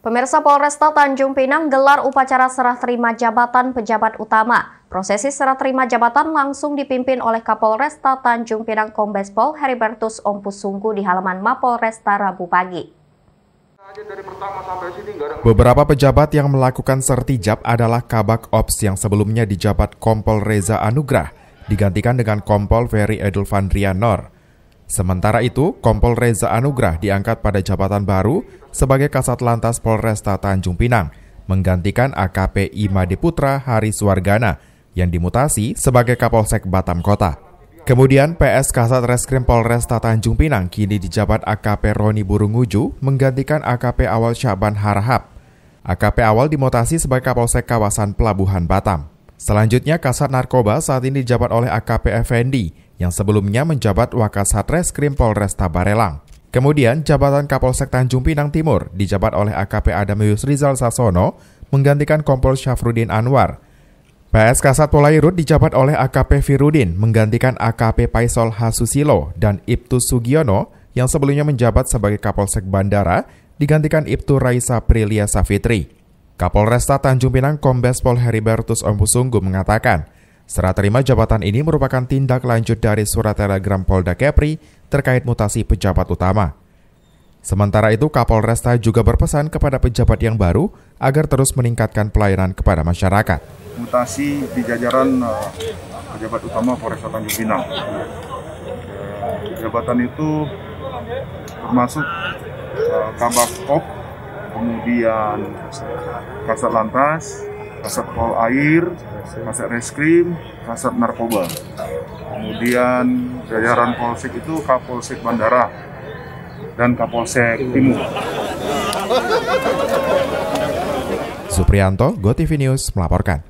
Pemirsa Polresta Tanjung Pinang gelar upacara serah terima jabatan pejabat utama. Prosesi serah terima jabatan langsung dipimpin oleh Kapolresta Tanjung Pinang Kombes Pol Heribertus Ompusunggu di halaman Mapolresta Rabu pagi. Beberapa pejabat yang melakukan sertijab adalah Kabak Ops yang sebelumnya dijabat Kompol Reza Anugrah, digantikan dengan Kompol Ferry Edulfandrianor. Nor. Sementara itu, Kompol Reza Anugrah diangkat pada jabatan baru sebagai Kasat Lantas Polresta Tanjung Pinang, menggantikan AKP Imade Putra Haris Wargana yang dimutasi sebagai Kapolsek Batam Kota. Kemudian PS Kasat Reskrim Polresta Tanjung Pinang kini dijabat AKP Roni Burunguju menggantikan AKP Awal Syaban Harahap. AKP Awal dimutasi sebagai Kapolsek Kawasan Pelabuhan Batam. Selanjutnya Kasat Narkoba saat ini dijabat oleh AKP Effendi yang sebelumnya menjabat Wakasat Reskrim Polres Tabarelang. Kemudian, jabatan Kapolsek Tanjung Pinang Timur dijabat oleh AKP Adamius Rizal Sasono menggantikan Kompol Syafrudin Anwar. PS Kasat Polairut dijabat oleh AKP Firudin menggantikan AKP Paisol Hasusilo dan Ibtu Sugiono yang sebelumnya menjabat sebagai Kapolsek Bandara digantikan Ibtu Raisa Prilia Safitri. Kapolresta Tanjung Pinang Kombes Pol Heribertus Ombusunggu mengatakan, Serah terima jabatan ini merupakan tindak lanjut dari surat telegram Polda Kepri terkait mutasi pejabat utama. Sementara itu, Kapolresta juga berpesan kepada pejabat yang baru agar terus meningkatkan pelayanan kepada masyarakat. Mutasi di jajaran eh, pejabat utama Polresta Tanjung Pinang. Eh, jabatan itu termasuk eh, Kabak Op, kemudian Kasat Lantas, kasat pol air, kasat reskrim, kasat narkoba. Kemudian jajaran polsek itu kapolsek bandara dan kapolsek timur. Suprianto, GoTV News melaporkan.